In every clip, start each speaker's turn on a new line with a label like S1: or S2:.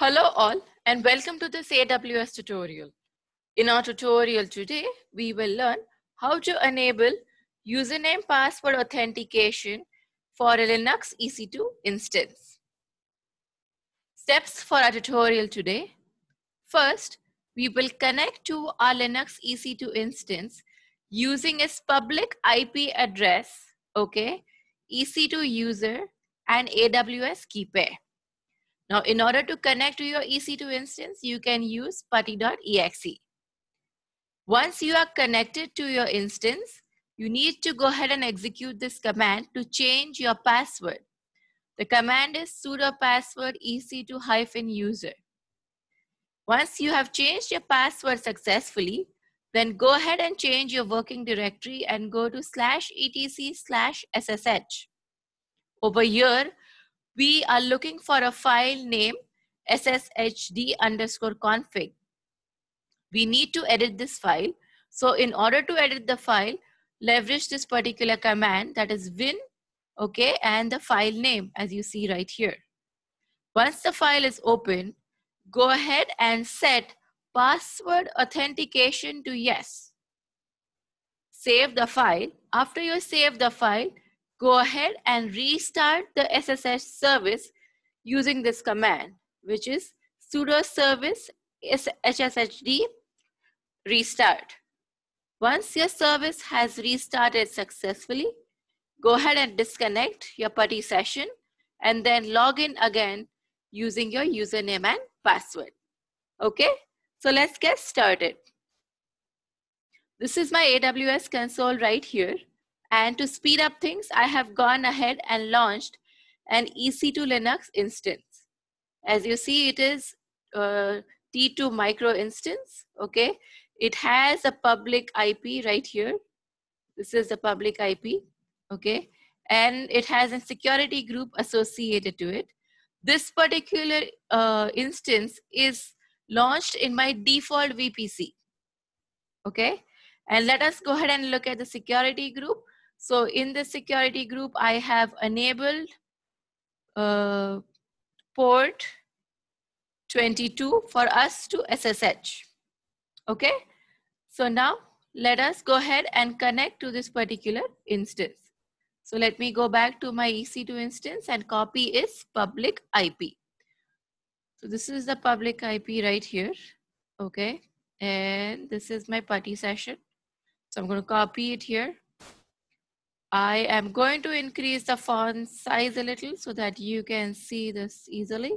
S1: Hello all and welcome to this AWS tutorial. In our tutorial today, we will learn how to enable username password authentication for a Linux EC2 instance. Steps for our tutorial today. First, we will connect to our Linux EC2 instance using its public IP address, okay, EC2 user and AWS key pair. Now, in order to connect to your EC2 instance, you can use putty.exe. Once you are connected to your instance, you need to go ahead and execute this command to change your password. The command is sudo password ec2 hyphen user. Once you have changed your password successfully, then go ahead and change your working directory and go to slash etc slash ssh. Over here, we are looking for a file name sshd underscore config. We need to edit this file. So in order to edit the file, leverage this particular command that is win, okay, and the file name as you see right here. Once the file is open, go ahead and set password authentication to yes. Save the file. After you save the file, go ahead and restart the SSH service using this command, which is sudo service sshd restart. Once your service has restarted successfully, go ahead and disconnect your PuTTY session and then log in again using your username and password. Okay, so let's get started. This is my AWS console right here. And to speed up things, I have gone ahead and launched an EC2 Linux instance. As you see, it is uh, T2 micro instance, okay? It has a public IP right here. This is the public IP, okay? And it has a security group associated to it. This particular uh, instance is launched in my default VPC, okay? And let us go ahead and look at the security group. So in the security group, I have enabled uh, port 22 for us to SSH. Okay, so now let us go ahead and connect to this particular instance. So let me go back to my EC2 instance and copy is public IP. So this is the public IP right here. Okay, and this is my party session. So I'm going to copy it here I am going to increase the font size a little so that you can see this easily.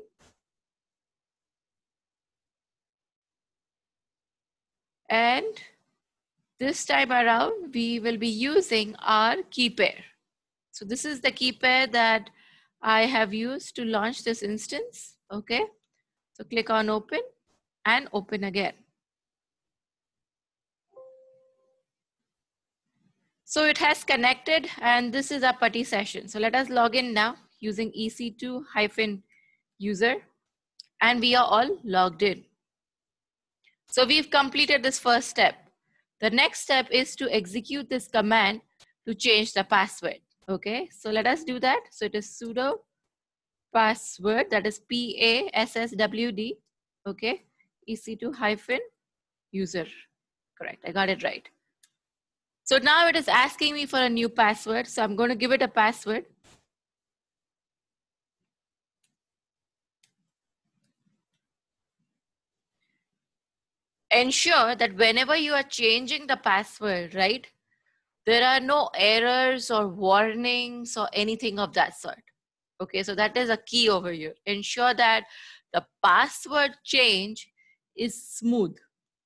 S1: And this time around, we will be using our key pair. So this is the key pair that I have used to launch this instance. Okay. So click on open and open again. So it has connected and this is our PuTTY session. So let us log in now using EC2 hyphen user and we are all logged in. So we've completed this first step. The next step is to execute this command to change the password. Okay, so let us do that. So it is sudo password, that is P-A-S-S-W-D, okay, EC2 hyphen user. Correct, I got it right. So now it is asking me for a new password. So I'm going to give it a password. Ensure that whenever you are changing the password, right, there are no errors or warnings or anything of that sort. Okay, so that is a key over here. Ensure that the password change is smooth.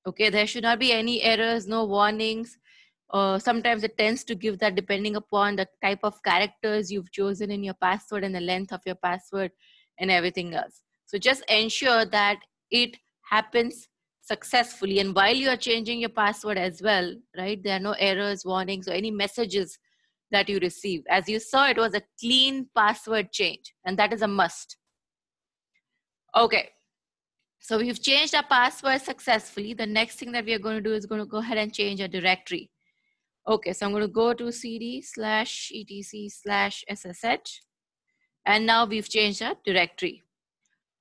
S1: Okay, there should not be any errors, no warnings uh, sometimes it tends to give that depending upon the type of characters you've chosen in your password and the length of your password and everything else. So just ensure that it happens successfully. And while you are changing your password as well, right, there are no errors, warnings, or any messages that you receive. As you saw, it was a clean password change, and that is a must. Okay, so we've changed our password successfully. The next thing that we are going to do is going to go ahead and change our directory. Okay, so I'm going to go to cd slash etc slash ssh. And now we've changed our directory.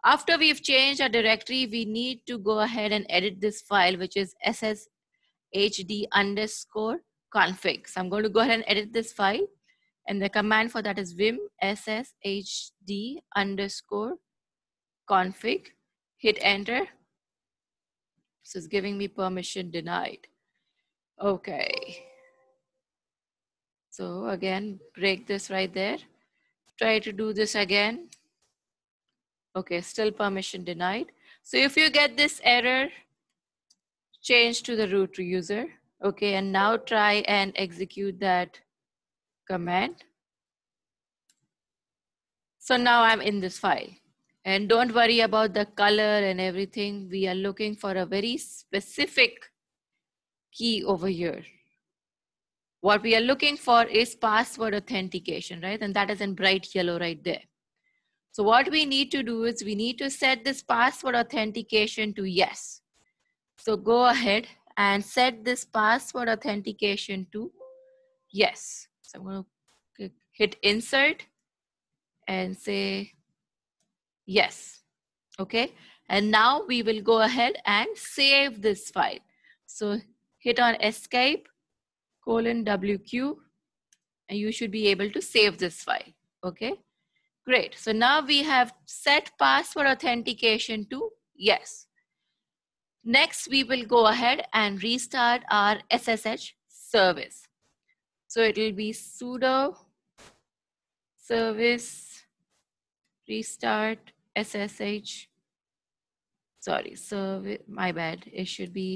S1: After we've changed our directory, we need to go ahead and edit this file, which is sshd underscore config. So I'm going to go ahead and edit this file. And the command for that is vim sshd underscore config. Hit enter. So it's giving me permission denied. Okay. So again, break this right there. Try to do this again. Okay, still permission denied. So if you get this error, change to the root user. Okay, and now try and execute that command. So now I'm in this file. And don't worry about the color and everything. We are looking for a very specific key over here. What we are looking for is password authentication, right? And that is in bright yellow right there. So what we need to do is we need to set this password authentication to yes. So go ahead and set this password authentication to yes. So I'm going to hit insert and say yes. Okay. And now we will go ahead and save this file. So hit on escape colon WQ and you should be able to save this file. Okay, great. So now we have set password authentication to yes. Next, we will go ahead and restart our SSH service. So it will be sudo service restart SSH. Sorry, service, my bad. It should be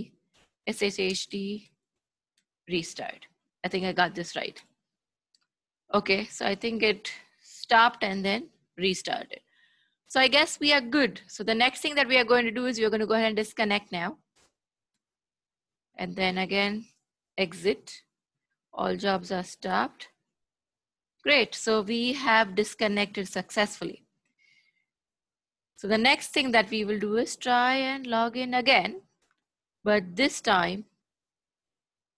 S1: SSHD restart. I think I got this right. Okay, so I think it stopped and then restarted. So I guess we are good. So the next thing that we are going to do is we're going to go ahead and disconnect now. And then again, exit. All jobs are stopped. Great, so we have disconnected successfully. So the next thing that we will do is try and log in again, but this time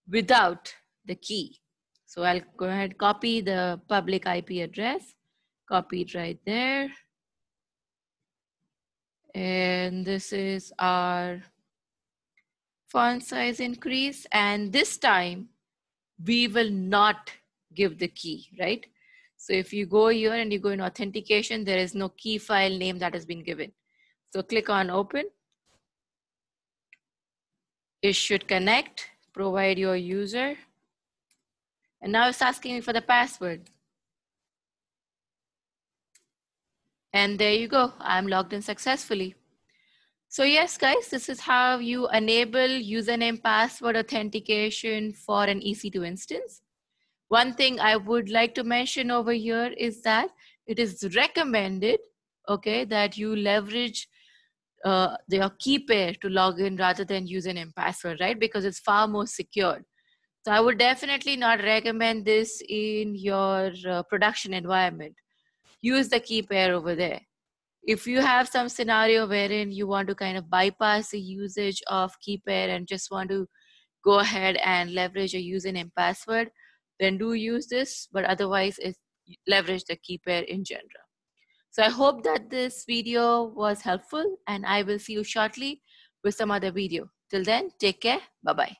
S1: without the key. So I'll go ahead, copy the public IP address, copy it right there. And this is our font size increase. And this time we will not give the key, right? So if you go here and you go in authentication, there is no key file name that has been given. So click on open. It should connect provide your user. And now it's asking me for the password. And there you go, I'm logged in successfully. So yes, guys, this is how you enable username password authentication for an EC2 instance. One thing I would like to mention over here is that it is recommended, okay, that you leverage uh, your key pair to log in rather than using username password, right? Because it's far more secured. So I would definitely not recommend this in your uh, production environment. Use the key pair over there. If you have some scenario wherein you want to kind of bypass the usage of key pair and just want to go ahead and leverage your username password, then do use this, but otherwise it's leverage the key pair in general. So I hope that this video was helpful and I will see you shortly with some other video. Till then, take care. Bye-bye.